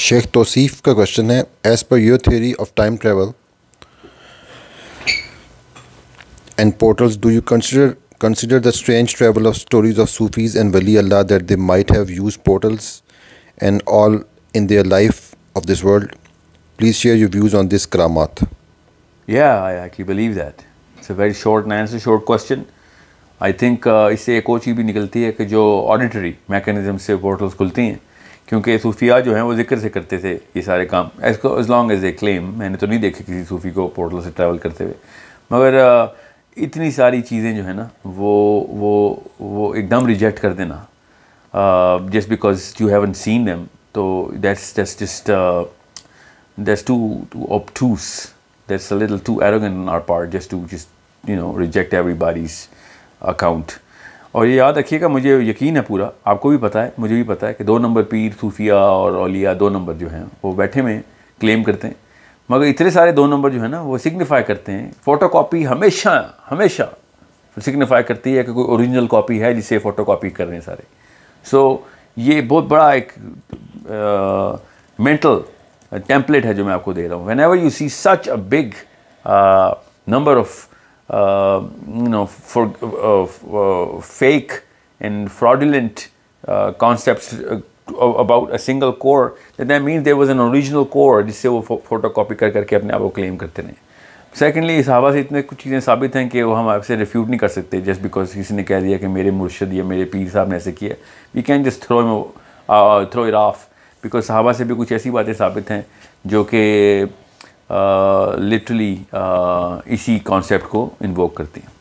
शेख तोसीफ का क्वेश्चन है as per your theory of time travel and portals do you consider consider the strange travel of stories of Sufis and वली अल्लाह that they might have use portals and all in their life of this world please share your views on this करामात I believe that it's a very short answer short question I think इससे एक और चीज भी निकलती है कि जो ऑडिटरी मैकेनिज्म से पोर्टल्स खुलती हैं क्योंकि सूफिया जो हैं वो जिक्र से करते थे ये सारे काम as as long as a claim मैंने तो नहीं देखे किसी सूफ़ी को पोर्टल से ट्रैवल करते हुए मगर uh, इतनी सारी चीज़ें जो है ना वो वो वो एकदम रिजेक्ट कर देना just because you haven't seen them तो that's that's just that's too too too that's little too arrogant our part just to just you know reject बारीज अकाउंट और ये याद रखिएगा मुझे यकीन है पूरा आपको भी पता है मुझे भी पता है कि दो नंबर पीर सूफिया और अलिया दो नंबर जो हैं वो बैठे में क्लेम करते हैं मगर इतने सारे दो नंबर जो है ना वो सिग्निफाई करते हैं फ़ोटो कापी हमेशा हमेशा सिग्निफाई करती है कि कोई ओरिजिनल कॉपी है जिसे फ़ोटो कापी कर रहे हैं सारे सो so, ये बहुत बड़ा एक मेंटल टेम्पलेट है जो मैं आपको दे रहा हूँ whenever you see such a big number of Uh, you know, for uh, fake and fraudulent uh, concepts about a single core that mean there was an original core जिससे वो photo copy कर करके अपने आप को claim करते रहे secondly सहाबा से इतने कुछ चीज़ें साबित हैं कि वो हम आपसे रिफ्यूट नहीं कर सकते जस्ट बिकॉज किसी ने कह दिया कि मेरे मुर्शद या मेरे पीर साहब ने ऐसे किया we can just throw throw it off because साहबा से भी कुछ ऐसी बातें साबित हैं जो कि लिटरली uh, uh, इसी कॉन्सेप्ट को इन्वोक करती हैं